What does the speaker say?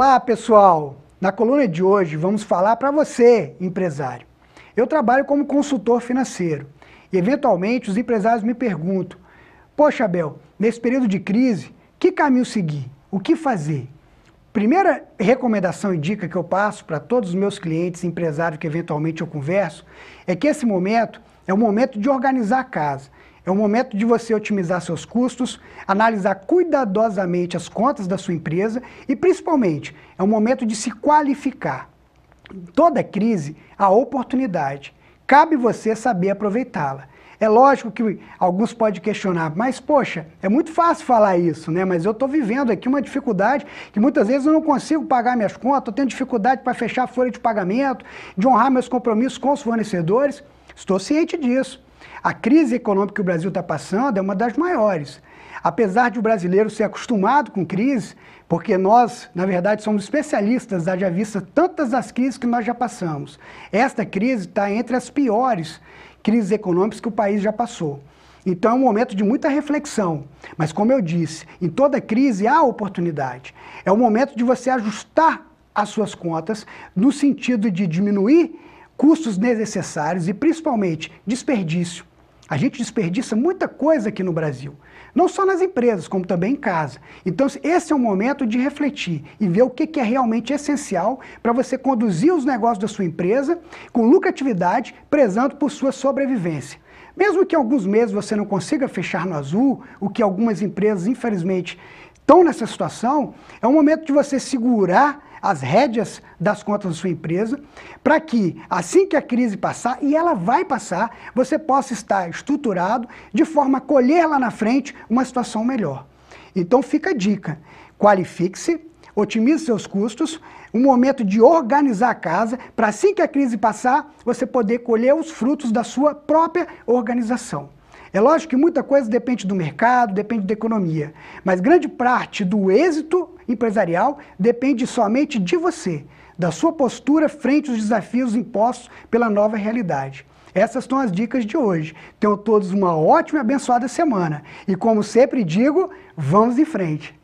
Olá, pessoal! Na coluna de hoje vamos falar para você, empresário. Eu trabalho como consultor financeiro e, eventualmente, os empresários me perguntam: Poxa, Abel, nesse período de crise, que caminho seguir? O que fazer? Primeira recomendação e dica que eu passo para todos os meus clientes, empresários que eventualmente eu converso, é que esse momento é o momento de organizar a casa. É o momento de você otimizar seus custos, analisar cuidadosamente as contas da sua empresa e, principalmente, é o momento de se qualificar. toda crise há oportunidade. Cabe você saber aproveitá-la. É lógico que alguns podem questionar, mas poxa, é muito fácil falar isso, né? Mas eu estou vivendo aqui uma dificuldade que muitas vezes eu não consigo pagar minhas contas, estou tendo dificuldade para fechar a folha de pagamento, de honrar meus compromissos com os fornecedores. Estou ciente disso. A crise econômica que o Brasil está passando é uma das maiores. Apesar de o brasileiro ser acostumado com crise, porque nós, na verdade, somos especialistas, haja vista tantas das crises que nós já passamos. Esta crise está entre as piores crises econômicas que o país já passou. Então é um momento de muita reflexão. Mas, como eu disse, em toda crise há oportunidade. É o momento de você ajustar as suas contas no sentido de diminuir custos desnecessários e principalmente desperdício. A gente desperdiça muita coisa aqui no Brasil, não só nas empresas, como também em casa. Então, esse é o momento de refletir e ver o que é realmente essencial para você conduzir os negócios da sua empresa com lucratividade, prezando por sua sobrevivência. Mesmo que alguns meses você não consiga fechar no azul, o que algumas empresas, infelizmente, estão nessa situação, é o momento de você segurar as rédeas das contas da sua empresa, para que assim que a crise passar, e ela vai passar, você possa estar estruturado de forma a colher lá na frente uma situação melhor. Então fica a dica, qualifique-se, otimize seus custos, um momento de organizar a casa, para assim que a crise passar, você poder colher os frutos da sua própria organização. É lógico que muita coisa depende do mercado, depende da economia, mas grande parte do êxito empresarial depende somente de você, da sua postura frente aos desafios impostos pela nova realidade. Essas são as dicas de hoje. Tenham todos uma ótima e abençoada semana. E como sempre digo, vamos em frente.